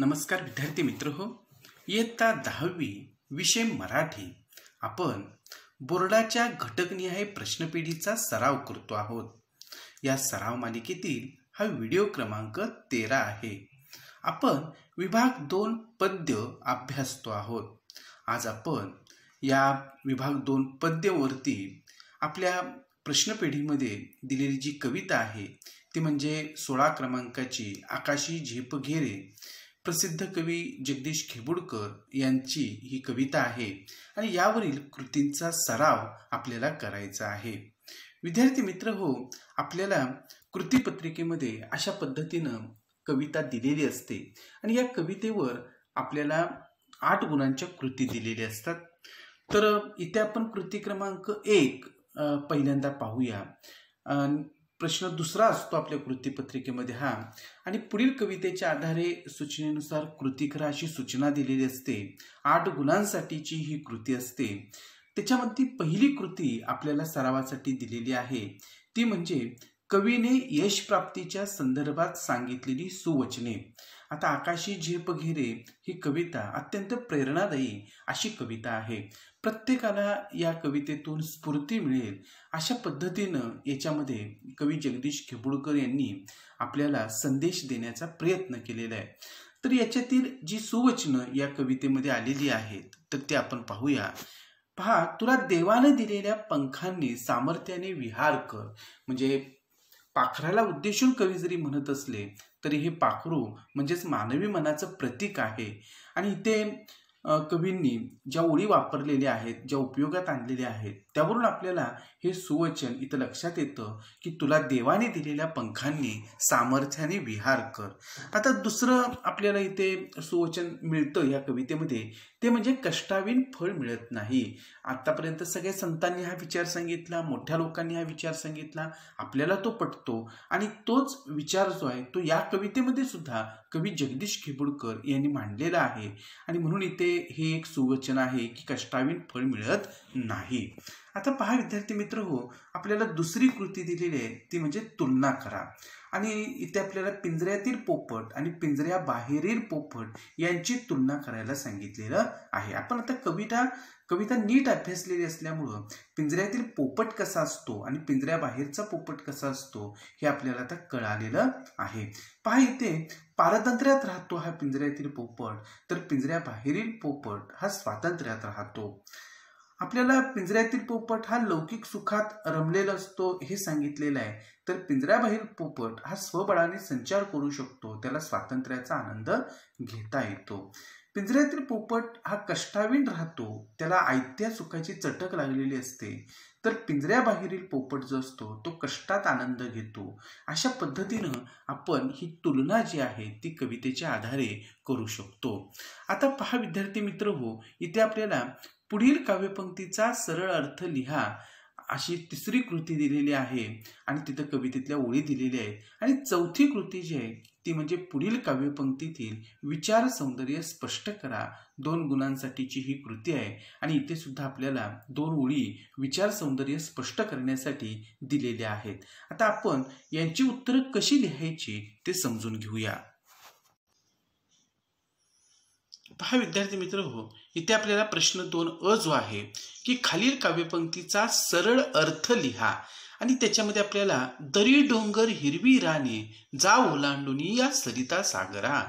नमस्कार विद्यार्थी मित्र हो इयत्ता दहावी विषय मराठी आपण बोर्डाच्या घटकनिहाय प्रश्नपेढीचा सराव करतो आहोत या सराव मालिकेतील हा व्हिडिओ क्रमांक तेरा आहे आपण विभाग दोन पद्य अभ्यासतो आहोत आज आपण या विभाग दोन पद्यवरती आपल्या प्रश्नपेढीमध्ये दिलेली जी कविता आहे ती म्हणजे सोळा क्रमांकाची आकाशी झेप घेरे प्रसिद्ध कवी जगदीश खेबुडकर यांची ही कविता आहे आणि यावरील कृतींचा सराव आपल्याला करायचा आहे विद्यार्थी मित्र हो आपल्याला कृतीपत्रिकेमध्ये अशा पद्धतीनं कविता दिलेली असते आणि या कवितेवर आपल्याला आठ गुणांच्या कृती दिलेल्या असतात तर इथे आपण कृती क्रमांक एक पहिल्यांदा पाहूया प्रश्न दुसरा असतो आपल्या कृतीपत्रिकेमध्ये हा आणि पुढील कवितेच्या आधारे सूचनेनुसार कृती करा अशी सूचना दिलेली असते आठ गुणांसाठीची ही कृती असते त्याच्यामध्ये पहिली कृती आपल्याला सरावासाठी दिलेली आहे ती म्हणजे कवीने यशप्राप्तीच्या संदर्भात सांगितलेली सुवचने आता आकाशी झेप घेरे ही कविता अत्यंत प्रेरणादायी अशी कविता आहे प्रत्येकाला या कवितेतून स्फूर्ती मिळेल अशा पद्धतीनं याच्यामध्ये कवी जगदीश खेबुडकर यांनी आपल्याला संदेश देण्याचा प्रयत्न केलेला आहे तर याच्यातील जी सुवचनं या कवितेमध्ये आलेली आहेत तर ते आपण पाहूया पहा तुला देवाने दिलेल्या पंखांनी सामर्थ्याने विहार कर म्हणजे पाखराला उद्देशून कवी जरी म्हणत असले तरी हे पाखरू म्हणजेच मानवी मनाचं प्रतीक आहे आणि इथे कवींनी ज्या ओळी वापरलेल्या आहेत ज्या उपयोगात आणलेल्या आहेत त्यावरून आपल्याला हे सुवचन इथं लक्षात येतं की तुला देवाने दिलेल्या पंखांनी सामर्थ्याने विहार कर आता दुसरं आपल्याला इथे सुवचन मिळतं या कवितेमध्ये ते म्हणजे कष्टावीन फळ मिळत नाही आतापर्यंत सगळ्या संतांनी हा विचार सांगितला मोठ्या लोकांनी हा विचार सांगितला आपल्याला तो पटतो आणि तोच विचार जो आहे तो या कवितेमध्ये सुद्धा कवी जगदीश खेबुडकर यांनी मांडलेला आहे आणि म्हणून इथे हे एक सुवचन आहे की कष्टावीन फळ मिळत नाही आता पहा विद्यार्थी मित्र हो आपल्याला दुसरी कृती दिलेली आहे ती म्हणजे तुलना करा आणि इथे आपल्याला पिंजऱ्यातील पोपट आणि पिंजऱ्याबाहेरील पोपट यांची तुलना करायला सांगितलेलं आहे आपण आता कविता कविता नीट अभ्यासलेली असल्यामुळं पिंजऱ्यातील पोपट कसा असतो आणि पिंजऱ्याबाहेरचा पोपट कसा असतो हे आपल्याला आता कळालेलं आहे पहा इथे पारतंत्र्यात राहतो हा पिंजऱ्यातील पोपट तर पिंजऱ्याबाहेरील पोपट हा स्वातंत्र्यात राहतो आपल्याला पिंजऱ्यातील पोपट हा लौकिक सुखात रमलेला असतो हे सांगितलेलं आहे तर पिंजऱ्याबाहेर पोपट हा स्वबळाने संचार करू शकतो त्याला स्वातंत्र्याचा आनंद घेता येतो पिंजऱ्यातील पोपट हा कष्टावीन राहतो त्याला आयत्या सुखाची चटक लागलेली असते तर पिंजऱ्याबाहेरील पोपट जो असतो तो कष्टात आनंद घेतो अशा पद्धतीनं आपण ही तुलना जी आहे ती कवितेच्या आधारे करू शकतो आता पहा विद्यार्थी मित्र हो इथे आपल्याला पुढील काव्यपंक्तीचा सरळ अर्थ लिहा अशी तिसरी कृती दिलेली आहे आणि तिथं कवितेतल्या ओळी दिलेल्या आहेत आणि चौथी कृती जी आहे ती म्हणजे पुढील काव्यपंक्तीतील विचार सौंदर्य स्पष्ट करा दोन गुणांसाठीची ही कृती आहे आणि इथे सुद्धा आपल्याला दोन ओळी विचार सौंदर्य स्पष्ट करण्यासाठी दिलेल्या आहेत आता आपण यांची उत्तरं कशी लिहायची ते समजून घेऊया पहा विद्यार्थी मित्र हो इथे आपल्याला प्रश्न दोन अ जो आहे की खालील काव्यपंक्तीचा सरळ अर्थ लिहा आणि त्याच्यामध्ये आपल्याला दरी डोंगर हिरवी राणे जा ओलांडून या सरिता सागरा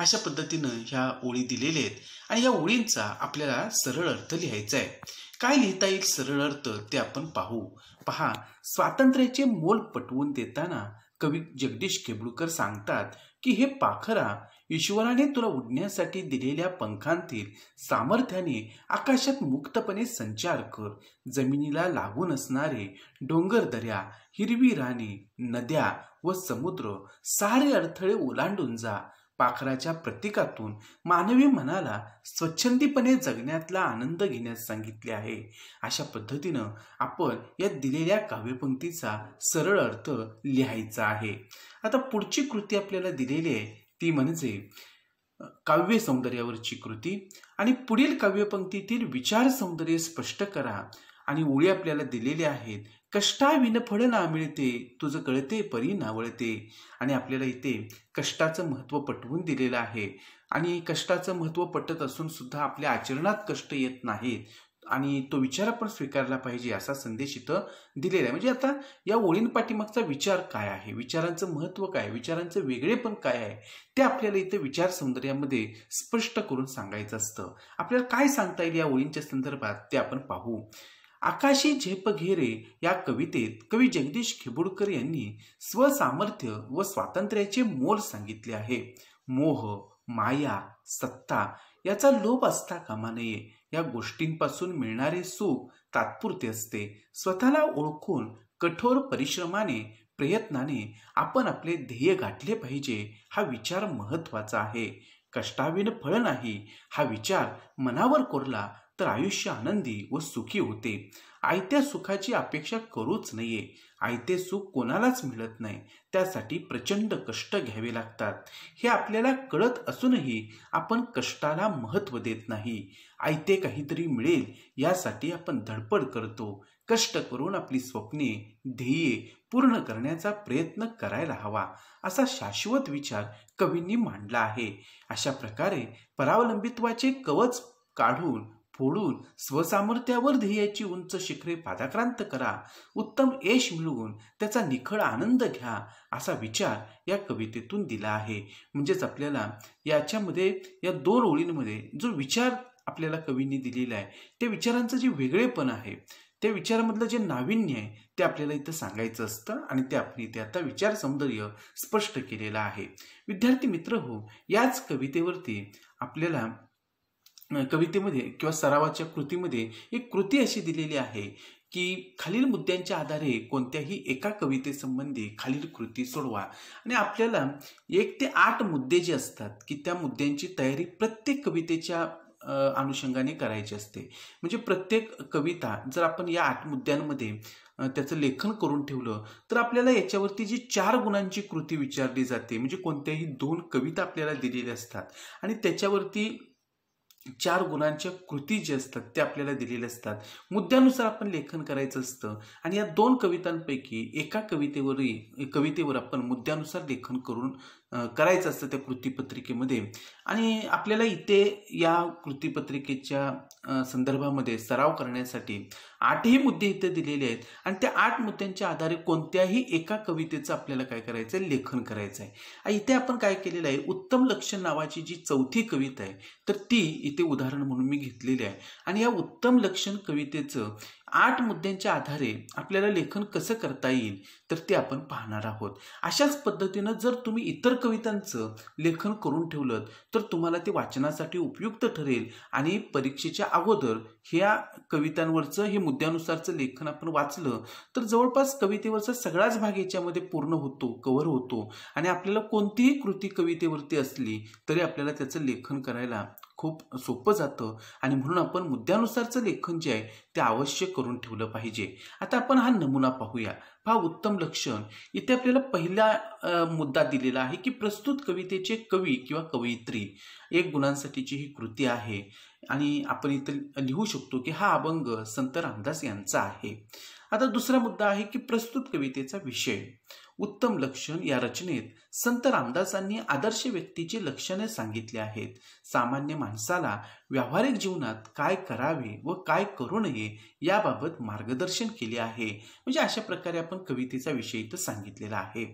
अशा पद्धतीनं ह्या ओळी दिलेल्या आहेत आणि या ओळींचा आपल्याला सरळ अर्थ लिहायचा आहे काय लिहिता येईल सरळ अर्थ ते आपण पाहू पहा स्वातंत्र्याचे मोल पटवून देताना कवी जगदीश केबळूकर सांगतात की हे पाखरा ईश्वराने तुला उडण्यासाठी दिलेल्या पंखांतील सामर्थ्याने आकाशात मुक्तपणे संचार कर जमिनीला लागून असणारे डोंगर दऱ्या हिरवी राणी नद्या व समुद्र सारे अडथळे ओलांडून जा पाखराच्या प्रतीकातून मानवी मनाला स्वच्छंदीपणे जगण्यातला आनंद घेण्यास सांगितले आहे अशा पद्धतीनं आपण या दिलेल्या काव्यपंक्तीचा सरळ अर्थ लिहायचा आहे आता पुढची कृती आपल्याला दिलेली आहे ती म्हणजे काव्य सौंदर्यावरची कृती आणि पुढील काव्यपंक्तीतील विचार सौंदर्य स्पष्ट करा आणि ओळी आपल्याला दिलेल्या आहेत कष्टाविन फळ ना मिळते तुझं कळते परी नावळते आणि आपल्याला इथे कष्टाचं महत्त्व पटवून दिलेलं आहे आणि कष्टाचं महत्त्व पटत असून सुद्धा आपल्या आचरणात कष्ट येत नाहीत आणि तो विचार आपण स्वीकारला पाहिजे असा संदेश इथं दिलेला आहे म्हणजे आता या ओळींपाठीमागचा विचार काय आहे विचारांचं महत्त्व काय विचारांचं वेगळेपण काय आहे ते आपल्याला इथं विचार सौंदर्यामध्ये स्पष्ट करून सांगायचं असतं आपल्याला काय सांगता येईल या ओळींच्या संदर्भात ते आपण पाहू आकाशी झेप घेरे या कवितेत कवी जगदीश खेबुडकर यांनी स्वसामर्थ्य व स्वातंत्र्याचे मोल सांगितले आहे मोह माया सत्ता याचा लोभ असता कामा नये या गोष्टींपासून मिळणारे सुख तात्पुरते असते स्वतःला ओळखून कठोर परिश्रमाने प्रयत्नाने आपण आपले ध्येय गाठले पाहिजे हा विचार महत्वाचा आहे कष्टाविन फळ नाही हा विचार मनावर कोरला तर आयुष्य आनंदी व सुखी होते आयत्या सुखाची अपेक्षा करूच नये आयते सुख कोणालाच मिळत नाही त्यासाठी प्रचंड कष्ट घ्यावे लागतात हे आपल्याला कळत असूनही आपण कष्टाला महत्त्व देत नाही आयते काहीतरी मिळेल यासाठी आपण धडपड करतो कष्ट करून आपली स्वप्ने ध्येये पूर्ण करण्याचा प्रयत्न करायला हवा असा शाश्वत विचार कवींनी मांडला आहे अशा प्रकारे परावलंबित्वाचे कवच काढून फोडून स्वसामर्थ्यावर ध्येयाची उंच शिखरे पादाक्रांत करा उत्तम यश मिळवून त्याचा निखळ आनंद घ्या असा विचार या कवितेतून दिला आहे म्हणजेच आपल्याला याच्यामध्ये या दोन ओळींमध्ये जो विचार आपल्याला कवींनी दिलेला आहे त्या विचारांचं जे वेगळेपण आहे त्या विचारामधलं जे नाविन्य आहे ते आपल्याला इथं सांगायचं असतं आणि ते आपण इथे आता विचार सौंदर्य स्पष्ट केलेलं आहे विद्यार्थी मित्र हो याच कवितेवरती आपल्याला कवितेमध्ये किंवा सरावाच्या कृतीमध्ये एक कृती अशी दिलेली आहे की खालील मुद्द्यांच्या आधारे कोणत्याही एका कवितेसंबंधी खालील कृती सोडवा आणि आपल्याला एक ते आठ मुद्दे जे असतात की त्या मुद्द्यांची तयारी प्रत्येक कवितेच्या अनुषंगाने करायची असते म्हणजे प्रत्येक कविता जर आपण या आठ मुद्द्यांमध्ये त्याचं लेखन करून ठेवलं तर आपल्याला याच्यावरती जी चार गुणांची कृती विचारली जाते म्हणजे कोणत्याही दोन कविता आपल्याला दिलेल्या असतात आणि त्याच्यावरती चार गुणांच्या कृती जे असतात ते आपल्याला दिलेले असतात मुद्द्यानुसार आपण लेखन करायचं असतं आणि या दोन कवितांपैकी एका कवितेवरही कवितेवर आपण मुद्द्यानुसार लेखन करून करायचं असतं त्या कृतीपत्रिकेमध्ये आणि आपल्याला इथे या कृतीपत्रिकेच्या संदर्भामध्ये सराव करण्यासाठी आठही मुद्दे इथे दिलेले आहेत आणि त्या आठ मुद्द्यांच्या आधारे कोणत्याही एका कवितेचं आपल्याला काय करायचं आहे लेखन करायचं आहे इथे आपण काय केलेलं आहे उत्तम लक्षण नावाची जी चौथी कविता आहे तर ती इथे उदाहरण म्हणून मी घेतलेली आहे आणि या उत्तम लक्षण कवितेचं आठ मुद्द्यांच्या आधारे आपल्याला लेखन कसं करता येईल तर ते आपण पाहणार आहोत अशाच पद्धतीनं जर तुम्ही इतर कवितांचं लेखन करून ठेवलं तर तुम्हाला ते वाचनासाठी उपयुक्त ठरेल आणि परीक्षेच्या अगोदर ह्या कवितांवरचं हे मुद्द्यानुसारचं लेखन आपण वाचलं तर जवळपास कवितेवरचा सगळाच भाग याच्यामध्ये पूर्ण होतो कव्हर होतो आणि आपल्याला कोणतीही कृती कवितेवरती असली तरी आपल्याला त्याचं लेखन करायला खूप सोपं जातं आणि म्हणून आपण मुद्द्यानुसारचं लेखन जे आहे ते आवश्यक करून ठेवलं पाहिजे आता आपण हा नमुना पाहूया हा उत्तम लक्षण इथे आपल्याला पहिला मुद्दा दिलेला आहे की प्रस्तुत कवितेचे कवी किंवा कवयित्री एक गुणांसाठीची ही कृती आहे आणि आपण इथे लिहू शकतो की हा अभंग संत रामदास यांचा आहे आता दुसरा मुद्दा आहे की प्रस्तुत कवितेचा विषय उत्तम लक्षण या रचनेत संत रामदासांनी आदर्श व्यक्तीची लक्षणे सांगितली आहेत सामान्य माणसाला व्यावहारिक जीवनात काय करावे व काय करू नये याबाबत मार्गदर्शन केले आहे म्हणजे अशा प्रकारे आपण कवितेचा विषय इथं सांगितलेला आहे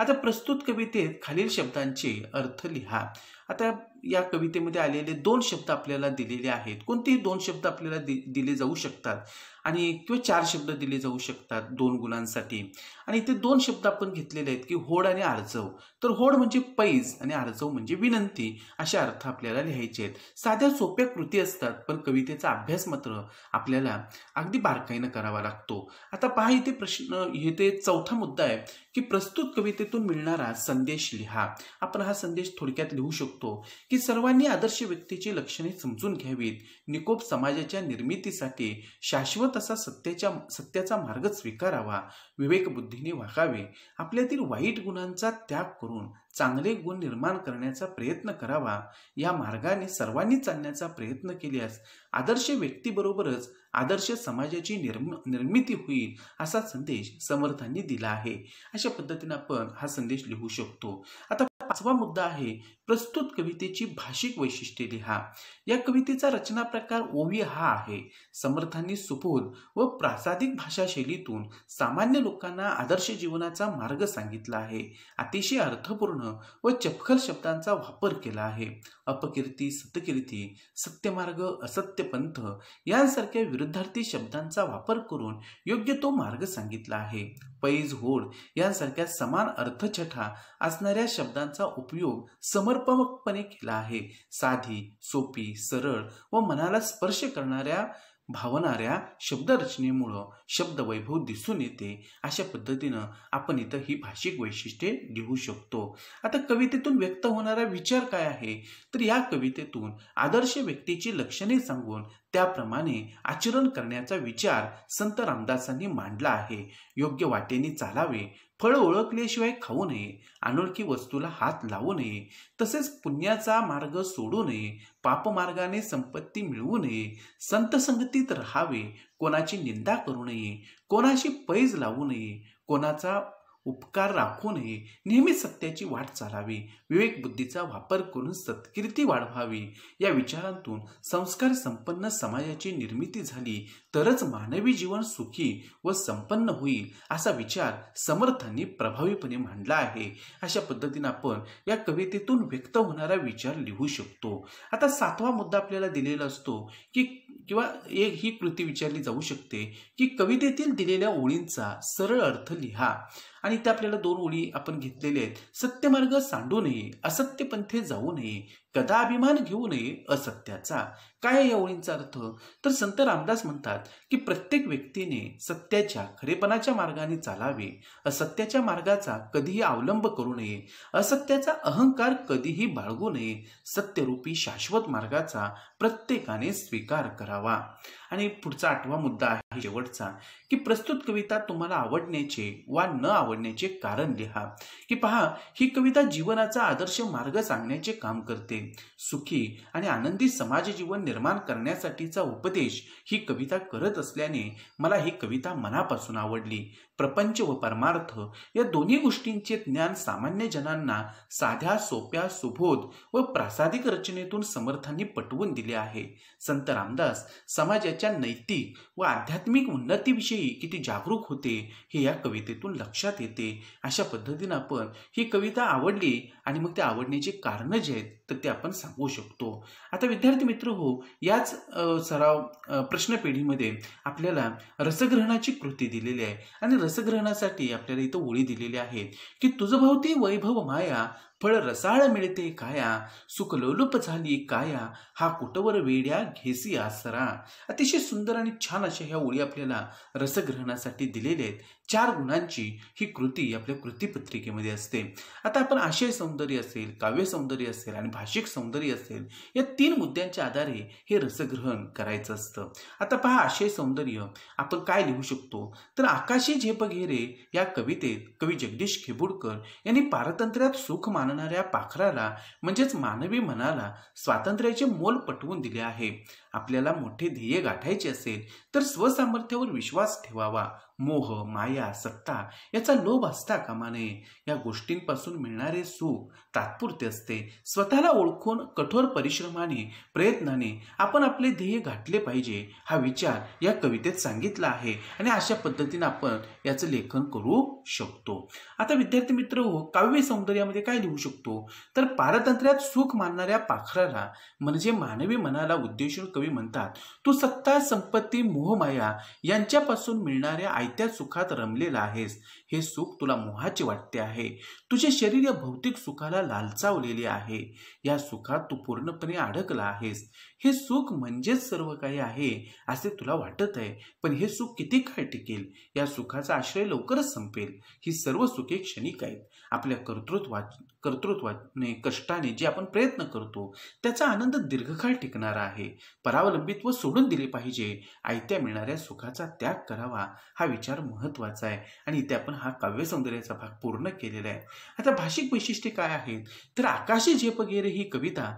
आता प्रस्तुत कवितेत खालील शब्दांचे अर्थ लिहा आता या कवितेमध्ये आलेले दोन शब्द आपल्याला दिलेले आहेत कोणतेही दोन शब्द आपल्याला दि दिले जाऊ शकतात आणि किंवा चार शब्द दिले जाऊ शकतात दोन गुणांसाठी आणि इथे दोन शब्द आपण घेतलेले आहेत की होड आणि आर्जव तर होड म्हणजे पैज आणि अर्जव म्हणजे विनंती असे अर्थ आपल्याला लिहायचे आहेत साध्या सोप्या कृती असतात पण कवितेचा अभ्यास मात्र आपल्याला अगदी बारकाईनं करावा लागतो आता पहा इथे प्रश्न इथे चौथा मुद्दा आहे की प्रस्तुत कवितेतून मिळणारा संदेश लिहा आपण हा संदेश थोडक्यात लिहू शकतो की सर्वांनी आदर्श व्यक्तीची लक्षणे समजून घ्यावीत निकोप समाजाच्या निर्मितीसाठी शाश्वत असा सत्याच्या सत्याचा मार्ग स्वीकारावा बुद्धीने वागावे आपल्यातील वाईट गुणांचा त्याग करून चांगले गुण निर्माण करण्याचा प्रयत्न करावा या मार्गाने सर्वांनी चालण्याचा प्रयत्न केल्यास आदर्श व्यक्तीबरोबरच आदर्श समाजाची निर्म निर्मिती होईल असा संदेश समर्थांनी दिला आहे अशा पद्धतीने आपण हा संदेश लिहू शकतो आता पाचवा मुद्दा आहे प्रस्तुत कवितेची भाषिक वैशिष्ट्ये लिहा या कवितेचा रचना प्रकार ओवी हा आहे समर्थांनी सुबोध व प्रासादिक भाषा शैलीतून सामान्य लोकांना आदर्श जीवनाचा मार्ग सांगितला आहे अतिशय अर्थपूर्ण व चपखल शब्दांचा वापर केला आहे अपकीर्ती सतकीर्ती सत्यमार्ग असत्यपंथ यांसारख्या विरुद्धार्थी शब्दांचा वापर करून योग्य तो मार्ग सांगितला आहे पैज होड यांसारख्या समान अर्थछटा असणाऱ्या शब्दांचा उपयोग समर्पकपणे केला आहे साधी सोपी सरळ व मनाला स्पर्श करणाऱ्या भावणाऱ्या शब्दरचनेमुळं शब्दवैभव दिसून येते अशा पद्धतीनं आपण इथं ही भाषिक वैशिष्ट्ये लिहू शकतो आता कवितेतून व्यक्त होणारा विचार काय आहे तर या कवितेतून आदर्श व्यक्तीची लक्षणे सांगून त्याप्रमाणे आचरण करण्याचा विचार संत रामदासांनी मांडला आहे योग्य वाटेने चालावे फळ ओळखल्याशिवाय खाऊ नये अनोळखी वस्तूला हात लावू नये तसेच पुण्याचा मार्ग सोडू नये पापमार्गाने संपत्ती मिळवू नये संतसंगतीत राहावे कोणाची निंदा करू नये कोणाशी पैज लावू नये कोणाचा उपकार राखू नये नेहमी सत्याची वाट चालावी विवेक बुद्धीचा वापर करून सत्कीर्ती वाढवावी या विचारांतून संस्कार संपन्न समाजाची निर्मिती झाली तरच मानवी जीवन सुखी व संपन्न होईल असा विचार समर्थांनी प्रभावीपणे मांडला आहे अशा पद्धतीने आपण या कवितेतून व्यक्त होणारा विचार लिहू शकतो आता सातवा मुद्दा आपल्याला दिलेला असतो की किंवा एक ही कृती विचारली जाऊ शकते की कवितेतील दिलेल्या ओळींचा सरळ अर्थ लिहा आणि त्या आपल्याला दोन ओळी आपण घेतलेले आहेत सत्यमार्ग सांडू नये पंथे जाऊ नये कदा अभिमान घेऊ नये असत्याचा काय या ओळींचा अर्थ तर संत रामदास म्हणतात की प्रत्येक व्यक्तीने सत्याच्या खरेपणाच्या मार्गाने चालावे असत्याच्या मार्गाचा कधीही अवलंब करू नये असत्याचा अहंकार कधीही बाळगू नये सत्यरूपी शाश्वत मार्गाचा प्रत्येकाने स्वीकार करावा आणि पुढचा आठवा मुद्दा आहे शेवटचा की प्रस्तुत कविता तुम्हाला आवडण्याचे वा न आवडण्याचे कारण लिहा की पहा ही कविता जीवनाचा आदर्श मार्ग सांगण्याचे काम करते सुखी आणि आनंदी समाज जीवन निर्माण करण्यासाठीचा उपदेश ही कविता करत असल्याने मला ही कविता मनापासून आवडली प्रपंच व परमार्थ या दोन्ही गोष्टींचे ज्ञान सामान्य जनांना साध्या सोप्या सुबोध व प्रासादिक रचनेतून समर्थांनी पटवून दिले आहे संत रामदास समाजाच्या नैतिक व आध्यात्मिक उन्नतीविषयी किती जागरूक होते हे या कवितेतून लक्षात येते अशा पद्धतीनं आपण ही कविता आवडली आणि मग ते आवडण्याची कारण जे आहेत तर ते आपण सांगू शकतो आता विद्यार्थी मित्र हो याच सराव प्रश्नपेढीमध्ये आपल्याला रसग्रहणाची कृती दिलेली आहे आणि रस रसग्रहणासाठी आपल्याला इथं ओळी दिलेली आहेत की तुझं भावती वैभव माया फळ रसाळ मिळते काया सुखलोलुप झाली काया हा कुटवर वेड्या घेसी आसरा अतिशय सुंदर आणि छान अशा ह्या ओळी आपल्याला रसग्रहणासाठी दिलेल्या आहेत चार गुणांची ही कृती आपल्या कृतीपत्रिकेमध्ये असते आता आपण आशय सौंदर्य असेल काव्य सौंदर्य असेल आणि भाषिक सौंदर्य असेल या तीन मुद्द्यांच्या आधारे हे रसग्रहण करायचं असतं आता पहा आशय सौंदर्य आपण काय लिहू शकतो तर आकाशी झेप घेरे या कवितेत कवी जगदीश खेबुडकर यांनी पारतंत्र्यात सुख मान मानणाऱ्या पाखराला म्हणजेच मानवी मनाला स्वातंत्र्याचे मोल पटवून दिले आहे आपल्याला मोठे ध्येय गाठायचे असेल तर स्वसामर्थ्यावर विश्वास ठेवावा मोह माया सत्ता याचा लोभ असता कामा नये या गोष्टींपासून मिळणारे सुख तात्पुरते असते स्वतःला ओळखून कठोर परिश्रमाने प्रयत्नाने आपण आपले ध्येय गाठले पाहिजे हा विचार या कवितेत सांगितला आहे आणि अशा पद्धतीने आपण याचं लेखन करू शकतो आता विद्यार्थी मित्र हो काव्य सौंदर्यामध्ये काय लिहू शकतो तर पारतंत्र्यात सुख मानणाऱ्या पाखराला म्हणजे मानवी मनाला उद्देशून कवी म्हणतात तू सत्ता संपत्ती मोहमाया यांच्यापासून मिळणाऱ्या आयत्या सुखात रमलेला आहेस हे सुख तुला मोहाचे वाटते आहे तुझे शरीर या भौतिक सुखाला लालचावलेले आहे या सुखात तू पूर्णपणे अडकला आहेस हे सुख म्हणजेच सर्व काही आहे असे तुला वाटत आहे पण हे सुख किती काळ टिकेल या सुखाचा आश्रय लवकरच संपेल ही सर्व सुखे क्षणिक आहेत आपल्या कर्तृत्वा कर्तृत्वाने कष्टाने जे आपण प्रयत्न करतो त्याचा आनंद दीर्घकाळ टिकणारा आहे परावलंबित्व सोडून दिले पाहिजे आयत्या मिळणाऱ्या सुखाचा त्याग करावा हा विचार महत्त्वाचा आहे आणि इथे आपण हा काव्यसौंदर्याचा भाग पूर्ण केलेला आहे आता भाषिक वैशिष्ट्ये काय आहेत तर आकाशी झेप गेरे ही कविता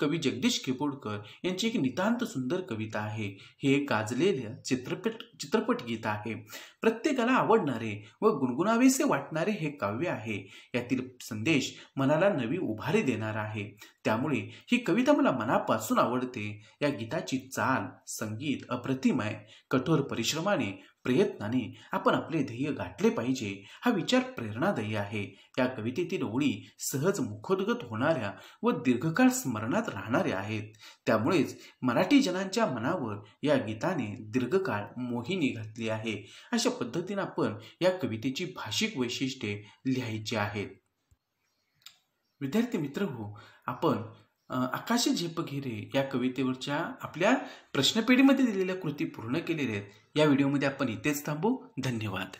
कवी जगदीश किपोडकर यांची एक नितांत सुंदर कविता आहे हे एक गाजलेलं चित्रपट चित्रपट गीत आहे प्रत्येकाला आवडणारे व गुणगुणावेसे वाटणारे हे काव्य आहे यातील संदेश मनाला नवी उभारी देणार आहे त्यामुळे ही कविता मला मनापासून आवडते या गीताची चाल संगीत अप्रतिम आहे कठोर परिश्रमाने प्रयत्नाने आपण आपले ध्येय गाठले पाहिजे हा विचार प्रेरणादायी आहे या कवितेतील ओळी सहज मुखोद्गत होणाऱ्या व दीर्घकाळ स्मरणात राहणाऱ्या आहेत त्यामुळेच मराठी जनांच्या मनावर या गीताने दीर्घकाळ मोहिनी घातली आहे अशा पद्धतीने आपण या कवितेची भाषिक वैशिष्ट्ये लिहायची आहेत विद्यार्थी मित्र हो आपण आकाशी घेरे या कवितेवरच्या आपल्या प्रश्नपेढीमध्ये दिलेल्या कृती पूर्ण केलेल्या आहेत या व्हिडिओमध्ये आपण इथेच थांबू धन्यवाद